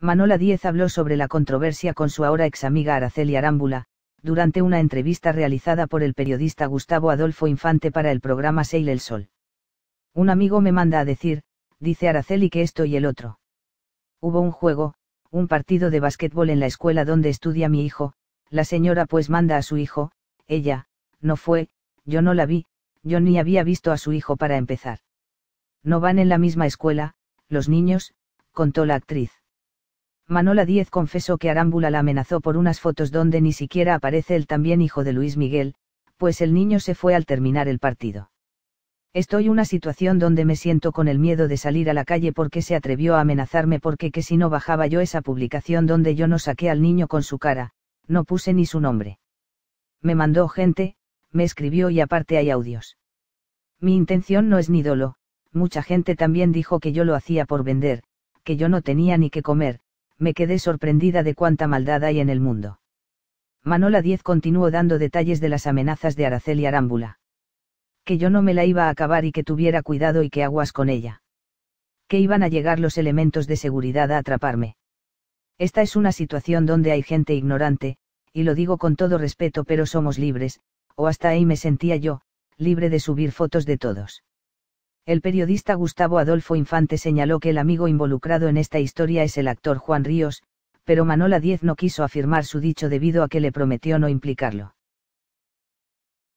Manola Díez habló sobre la controversia con su ahora ex amiga Araceli Arámbula, durante una entrevista realizada por el periodista Gustavo Adolfo Infante para el programa Seil el Sol. Un amigo me manda a decir, dice Araceli que esto y el otro. Hubo un juego, un partido de basquetbol en la escuela donde estudia mi hijo, la señora pues manda a su hijo, ella, no fue, yo no la vi, yo ni había visto a su hijo para empezar. No van en la misma escuela, los niños, contó la actriz. Manola Díez confesó que Arámbula la amenazó por unas fotos donde ni siquiera aparece el también hijo de Luis Miguel, pues el niño se fue al terminar el partido. Estoy en una situación donde me siento con el miedo de salir a la calle porque se atrevió a amenazarme porque que si no bajaba yo esa publicación donde yo no saqué al niño con su cara, no puse ni su nombre. Me mandó gente, me escribió y aparte hay audios. Mi intención no es ni dolo, mucha gente también dijo que yo lo hacía por vender, que yo no tenía ni que comer, me quedé sorprendida de cuánta maldad hay en el mundo. Manola 10 continuó dando detalles de las amenazas de Araceli Arámbula. Que yo no me la iba a acabar y que tuviera cuidado y que aguas con ella. Que iban a llegar los elementos de seguridad a atraparme. Esta es una situación donde hay gente ignorante, y lo digo con todo respeto, pero somos libres, o hasta ahí me sentía yo, libre de subir fotos de todos. El periodista Gustavo Adolfo Infante señaló que el amigo involucrado en esta historia es el actor Juan Ríos, pero Manola Diez no quiso afirmar su dicho debido a que le prometió no implicarlo.